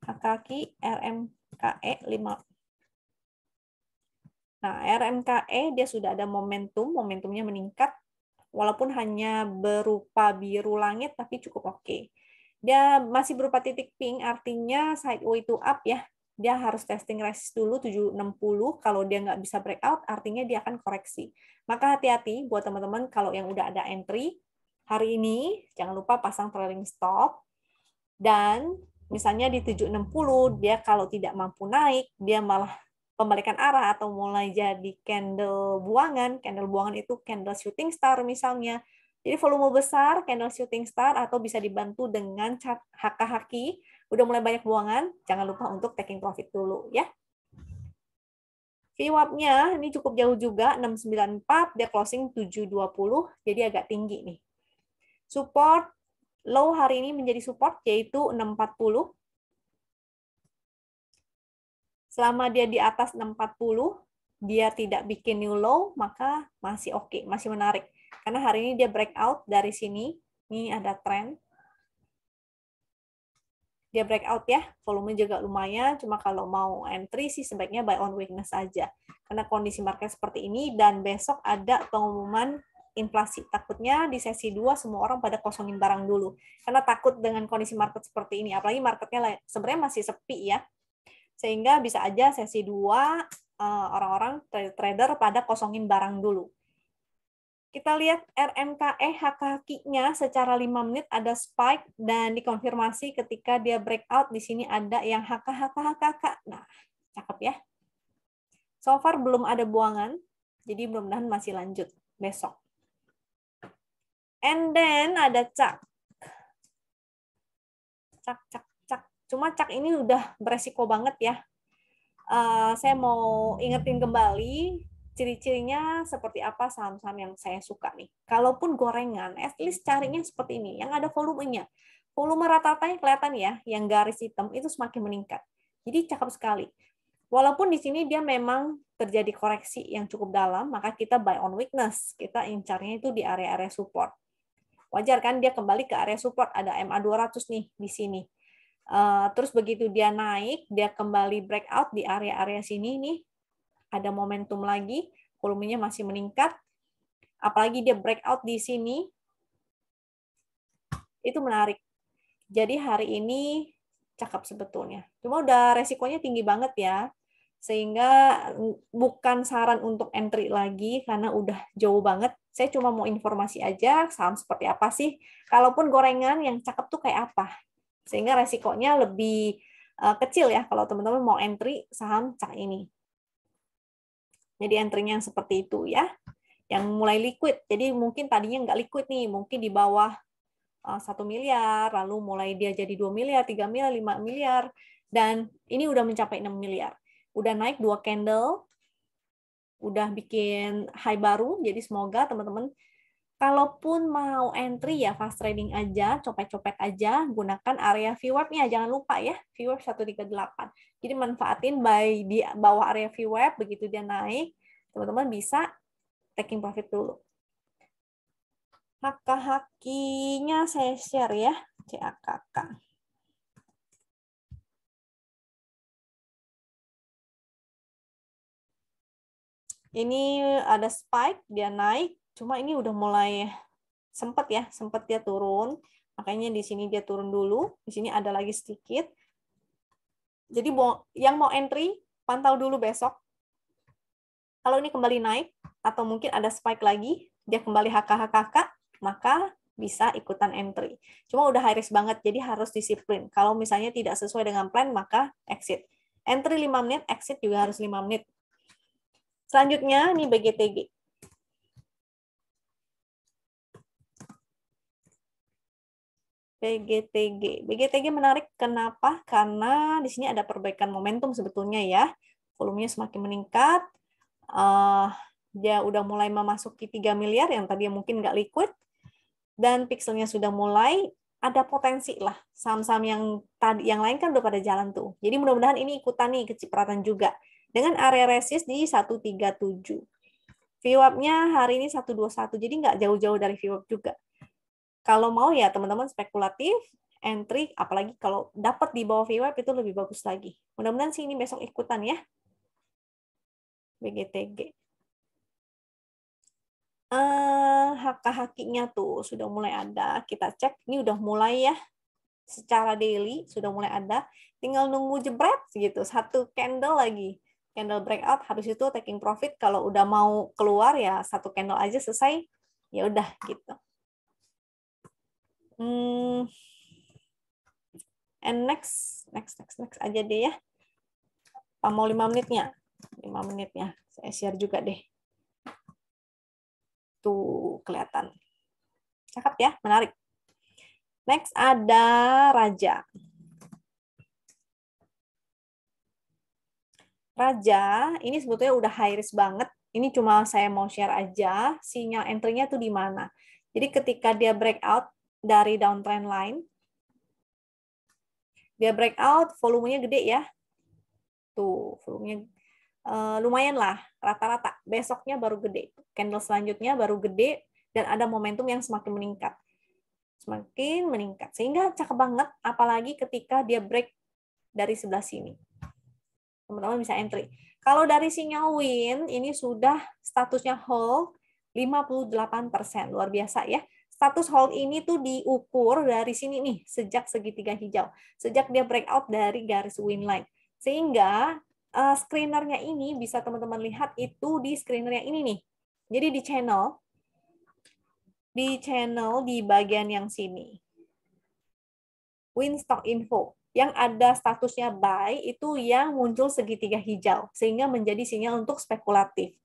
Kaki RMKE 5. Nah, RMKE dia sudah ada momentum, momentumnya meningkat walaupun hanya berupa biru langit tapi cukup oke. Okay. Dia masih berupa titik pink artinya sideways to up ya dia harus testing resist dulu 760. Kalau dia nggak bisa breakout, artinya dia akan koreksi. Maka hati-hati buat teman-teman kalau yang udah ada entry hari ini, jangan lupa pasang trailing stop. Dan misalnya di 760, dia kalau tidak mampu naik, dia malah pembalikan arah atau mulai jadi candle buangan. Candle buangan itu candle shooting star misalnya. Jadi volume besar, candle shooting star, atau bisa dibantu dengan -hak udah mulai banyak buangan, jangan lupa untuk taking profit dulu ya. VWAP-nya ini cukup jauh juga 694, dia closing 720, jadi agak tinggi nih. Support low hari ini menjadi support yaitu 640. Selama dia di atas 640, dia tidak bikin new low, maka masih oke, okay, masih menarik. Karena hari ini dia breakout dari sini, ini ada trend dia breakout ya, volume juga lumayan, cuma kalau mau entry sih sebaiknya buy on weakness aja Karena kondisi market seperti ini dan besok ada pengumuman inflasi. Takutnya di sesi 2 semua orang pada kosongin barang dulu. Karena takut dengan kondisi market seperti ini, apalagi marketnya sebenarnya masih sepi ya. Sehingga bisa aja sesi 2 eh, orang-orang trader pada kosongin barang dulu. Kita lihat RMKE hkk nya secara 5 menit ada spike dan dikonfirmasi ketika dia breakout di sini ada yang HKHKHKK. Nah, cakep ya. So far belum ada buangan, jadi mudah-mudahan masih lanjut besok. And then ada cak. Cak, cak, cak. Cuma cak ini udah beresiko banget ya. Uh, saya mau ingetin kembali, ciri-cirinya seperti apa saham-saham yang saya suka nih. Kalaupun gorengan, at least carinya seperti ini, yang ada volumenya. Volume rata-ratanya kelihatan ya, yang garis hitam itu semakin meningkat. Jadi cakep sekali. Walaupun di sini dia memang terjadi koreksi yang cukup dalam, maka kita buy on weakness. Kita incarnya itu di area-area support. Wajar kan dia kembali ke area support, ada MA 200 nih di sini. Uh, terus begitu dia naik, dia kembali breakout di area-area sini nih, ada momentum lagi, volumenya masih meningkat, apalagi dia breakout di sini, itu menarik. Jadi hari ini cakep sebetulnya. Cuma udah resikonya tinggi banget ya, sehingga bukan saran untuk entry lagi karena udah jauh banget. Saya cuma mau informasi aja saham seperti apa sih, kalaupun gorengan yang cakep tuh kayak apa. Sehingga resikonya lebih eh, kecil ya kalau teman-teman mau entry saham cak ini. Jadi entry-nya yang seperti itu ya. Yang mulai liquid. Jadi mungkin tadinya nggak liquid nih, mungkin di bawah eh, satu miliar, lalu mulai dia jadi 2 miliar, 3 miliar, 5 miliar, dan ini udah mencapai 6 miliar. Udah naik dua candle, udah bikin high baru, jadi semoga teman-teman Kalaupun mau entry ya fast trading aja, copet-copet aja, gunakan area VWAP-nya. Jangan lupa ya, VWAP 138. Jadi manfaatin by di bawah area VWAP, begitu dia naik, teman-teman bisa taking profit dulu. HKHK-nya saya share ya, CAKK. Ini ada spike, dia naik, Cuma ini udah mulai sempet ya, sempet dia turun. Makanya di sini dia turun dulu, di sini ada lagi sedikit. Jadi yang mau entry, pantau dulu besok. Kalau ini kembali naik, atau mungkin ada spike lagi, dia kembali HKHKK, maka bisa ikutan entry. Cuma udah high risk banget, jadi harus disiplin. Kalau misalnya tidak sesuai dengan plan, maka exit. Entry 5 menit, exit juga harus 5 menit. Selanjutnya, ini BGTG. BGTG. BGTG menarik kenapa? Karena di sini ada perbaikan momentum sebetulnya ya. Volumenya semakin meningkat. Uh, dia udah mulai memasuki 3 miliar yang tadi mungkin nggak liquid. Dan pixelnya sudah mulai ada potensi lah saham-saham yang tadi yang lain kan udah pada jalan tuh. Jadi mudah-mudahan ini ikutan nih kecipratan juga dengan area resis di 137. VWAP-nya hari ini 121. Jadi nggak jauh-jauh dari VWAP juga. Kalau mau ya teman-teman spekulatif, entry, apalagi kalau dapat di bawah VWAP itu lebih bagus lagi. Mudah-mudahan sih ini besok ikutan ya. BGTG. Uh, hak tuh sudah mulai ada. Kita cek, ini udah mulai ya. Secara daily sudah mulai ada. Tinggal nunggu jebret gitu. Satu candle lagi candle breakout habis itu taking profit kalau udah mau keluar ya satu candle aja selesai ya udah gitu Hmm. And next, next, next, next aja deh ya. Apa ah, mau lima menitnya? Lima menitnya. Saya share juga deh. Tuh, kelihatan. Cakep ya, menarik. Next ada raja. Raja, ini sebetulnya udah high risk banget. Ini cuma saya mau share aja sinyal entry-nya tuh di mana. Jadi ketika dia breakout dari downtrend line. Dia breakout, volumenya gede ya. Tuh, volumenya uh, lumayan lah, rata-rata. Besoknya baru gede. Candle selanjutnya baru gede, dan ada momentum yang semakin meningkat. Semakin meningkat. Sehingga cakep banget, apalagi ketika dia break dari sebelah sini. Teman-teman bisa entry. Kalau dari sinyal win, ini sudah statusnya hold 58%. Luar biasa ya status hold ini tuh diukur dari sini nih sejak segitiga hijau sejak dia breakout dari garis win line sehingga uh, screenernya ini bisa teman-teman lihat itu di screenernya ini nih jadi di channel di channel di bagian yang sini win stock info yang ada statusnya buy itu yang muncul segitiga hijau sehingga menjadi sinyal untuk spekulatif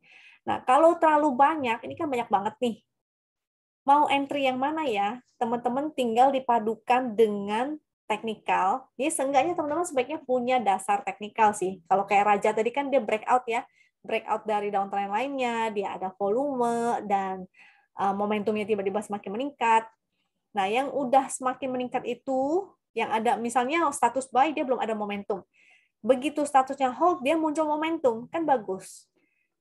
Nah, kalau terlalu banyak, ini kan banyak banget nih mau entry yang mana ya, teman-teman tinggal dipadukan dengan teknikal. Jadi seenggaknya teman-teman sebaiknya punya dasar teknikal sih. Kalau kayak Raja tadi kan dia breakout ya, breakout dari downtrend lainnya, dia ada volume dan eh, momentumnya tiba-tiba semakin meningkat. Nah, yang udah semakin meningkat itu yang ada misalnya status buy dia belum ada momentum. Begitu statusnya hold dia muncul momentum, kan bagus.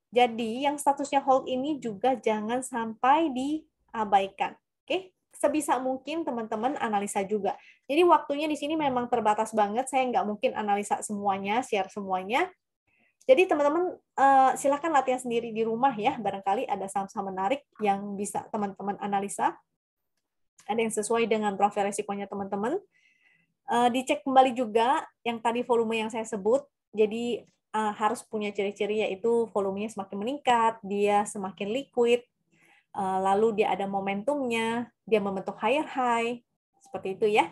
Jadi yang statusnya hold ini juga jangan sampai di abaikan. Oke, sebisa mungkin teman-teman analisa juga. Jadi waktunya di sini memang terbatas banget, saya nggak mungkin analisa semuanya, share semuanya. Jadi teman-teman uh, eh, silahkan latihan sendiri di rumah ya, barangkali ada saham-saham menarik yang bisa teman-teman analisa. Ada yang sesuai dengan profil resikonya teman-teman. Uh, dicek kembali juga yang tadi volume yang saya sebut, jadi eh, harus punya ciri-ciri yaitu volumenya semakin meningkat, dia semakin liquid, Eh, lalu dia ada momentumnya, dia membentuk higher high, seperti itu ya.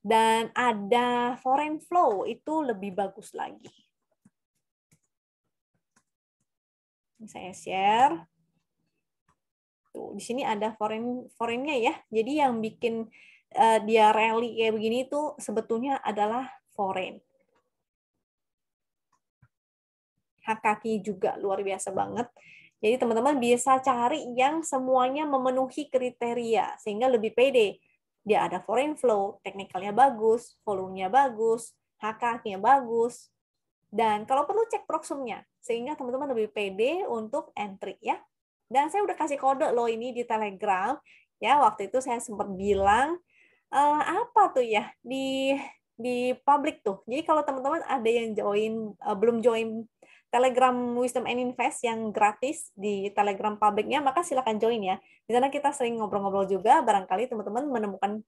Dan ada foreign flow, itu lebih bagus lagi. Ini saya share. Tuh, di sini ada foreign foreignnya ya. Jadi yang bikin uh, dia rally kayak begini itu sebetulnya adalah foreign. Hak kaki juga luar biasa banget. Jadi teman-teman bisa cari yang semuanya memenuhi kriteria sehingga lebih pede. Dia ada foreign flow, teknikalnya bagus, volumenya bagus, hk nya bagus, dan kalau perlu cek proxumnya sehingga teman-teman lebih pede untuk entry ya. Dan saya udah kasih kode lo ini di Telegram ya. Waktu itu saya sempat bilang e, apa tuh ya di di public tuh. Jadi kalau teman-teman ada yang join eh, belum join Telegram Wisdom and Invest yang gratis di Telegram publiknya, maka silakan join ya. Di sana kita sering ngobrol-ngobrol juga, barangkali teman-teman menemukan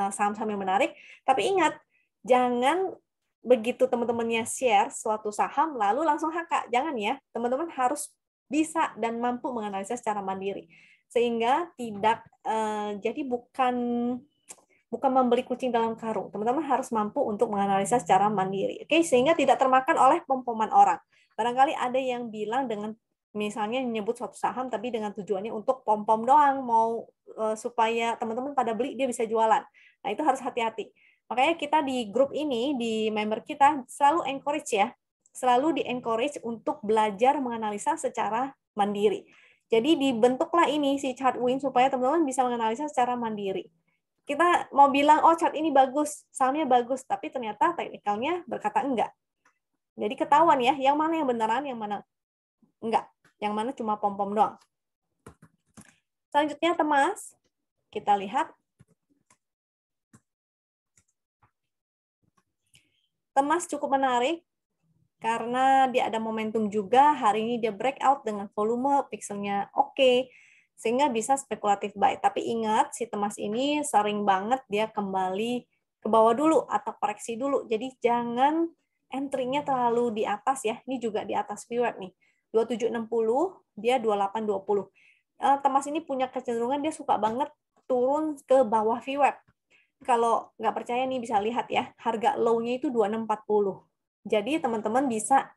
eh, saham-saham yang menarik. Tapi ingat, jangan begitu teman-temannya share suatu saham, lalu langsung haka. Jangan ya, teman-teman harus bisa dan mampu menganalisa secara mandiri. Sehingga tidak, eh, jadi bukan bukan membeli kucing dalam karung. Teman-teman harus mampu untuk menganalisa secara mandiri. Oke, okay? sehingga tidak termakan oleh pempoman orang. Barangkali ada yang bilang dengan misalnya menyebut suatu saham tapi dengan tujuannya untuk pom-pom doang, mau eh, supaya teman-teman pada beli dia bisa jualan. Nah, itu harus hati-hati. Makanya kita di grup ini, di member kita selalu encourage ya, selalu di encourage untuk belajar menganalisa secara mandiri. Jadi dibentuklah ini si chart win supaya teman-teman bisa menganalisa secara mandiri. Kita mau bilang, oh chart ini bagus, sahamnya bagus, tapi ternyata teknikalnya berkata enggak. Jadi ketahuan ya, yang mana yang beneran, yang mana enggak. Yang mana cuma pom-pom doang. Selanjutnya temas, kita lihat. Temas cukup menarik karena dia ada momentum juga, hari ini dia breakout dengan volume, pixelnya oke. Okay sehingga bisa spekulatif buy. Tapi ingat si temas ini sering banget dia kembali ke bawah dulu atau koreksi dulu. Jadi jangan entry-nya terlalu di atas ya. Ini juga di atas VWAP nih. 2760 dia 2820. Uh, Temas ini punya kecenderungan dia suka banget turun ke bawah VWAP. Kalau nggak percaya nih bisa lihat ya, harga low-nya itu 2640. Jadi teman-teman bisa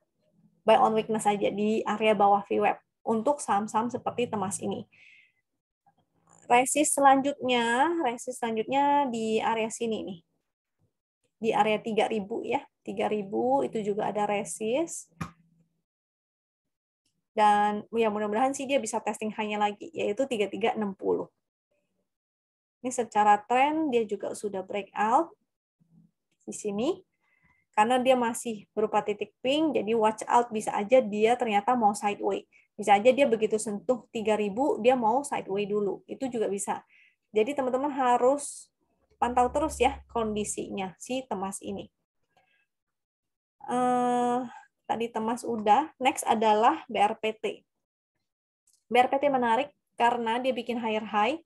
buy on weakness saja di area bawah VWAP untuk saham-saham seperti Temas ini. Resist selanjutnya, resist selanjutnya di area sini nih. Di area 3000 ya. 3000 itu juga ada resist. Dan ya mudah-mudahan sih dia bisa testing hanya lagi, yaitu 3360. Ini secara tren dia juga sudah breakout di sini. Karena dia masih berupa titik pink, jadi watch out bisa aja dia ternyata mau sideways. Bisa aja dia begitu sentuh 3000, dia mau sideways dulu. Itu juga bisa. Jadi teman-teman harus pantau terus ya kondisinya si temas ini eh, tadi temas udah. Next adalah BRPT. BRPT menarik karena dia bikin higher high.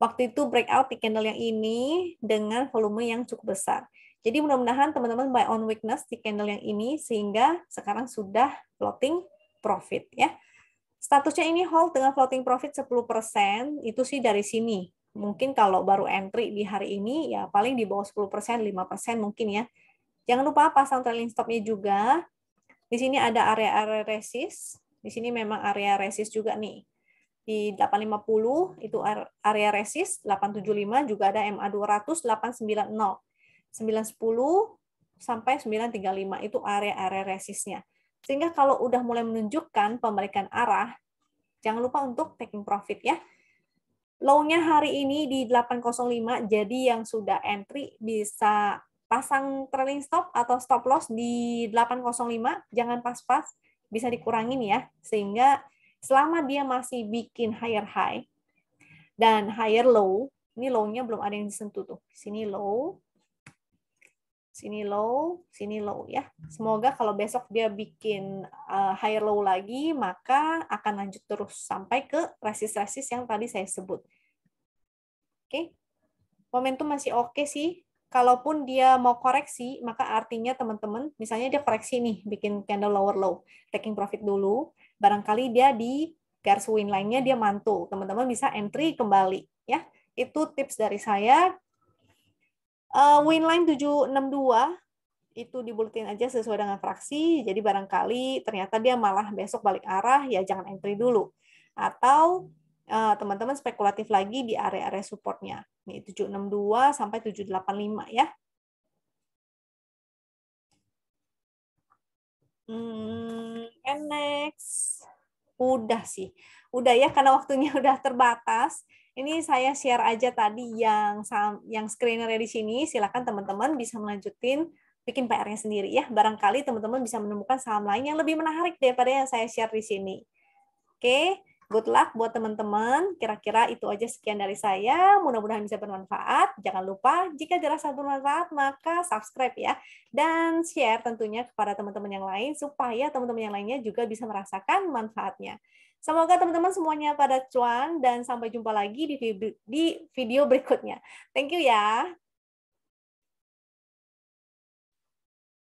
Waktu itu breakout di candle yang ini dengan volume yang cukup besar. Jadi mudah-mudahan teman-teman buy on weakness di candle yang ini sehingga sekarang sudah floating profit ya. Statusnya ini hold dengan floating profit 10%, itu sih dari sini. Mungkin kalau baru entry di hari ini ya paling di bawah 10%, 5% mungkin ya. Jangan lupa pasang trailing stopnya juga. Di sini ada area-area resist. Di sini memang area resist juga nih. Di 850 itu area resist, 875 juga ada MA 200, 890. 910 sampai 935 itu area-area resistnya. Sehingga kalau udah mulai menunjukkan pembalikan arah, jangan lupa untuk taking profit ya. Low-nya hari ini di 805, jadi yang sudah entry bisa pasang trailing stop atau stop loss di 805, jangan pas-pas, bisa dikurangin ya, sehingga selama dia masih bikin higher high dan higher low, ini low-nya belum ada yang disentuh tuh. Sini low, sini low, sini low ya. Semoga kalau besok dia bikin eh, higher low lagi, maka akan lanjut terus sampai ke resist-resist yang tadi saya sebut. Oke. Okay. Momentum masih oke okay sih kalaupun dia mau koreksi, maka artinya teman-teman, misalnya dia koreksi nih, bikin candle lower low, taking profit dulu, barangkali dia di garis win line-nya dia mantul. Teman-teman bisa entry kembali. ya Itu tips dari saya. Uh, win line 762, itu dibulatin aja sesuai dengan fraksi, jadi barangkali ternyata dia malah besok balik arah, ya jangan entry dulu. Atau Eh, teman-teman spekulatif lagi di area-area supportnya. Ini 762 sampai 785 ya. Hmm, and next. Udah sih. Udah ya karena waktunya udah terbatas. Ini saya share aja tadi yang yang screener di sini. Silakan teman-teman bisa melanjutin bikin PR-nya sendiri ya. Barangkali teman-teman bisa menemukan saham lain yang lebih menarik daripada yang saya share di sini. Oke. Okay? Good luck buat teman-teman. Kira-kira itu aja sekian dari saya. Mudah-mudahan bisa bermanfaat. Jangan lupa jika dirasa bermanfaat maka subscribe ya dan share tentunya kepada teman-teman yang lain supaya teman-teman yang lainnya juga bisa merasakan manfaatnya. Semoga teman-teman semuanya pada cuan dan sampai jumpa lagi di video berikutnya. Thank you ya.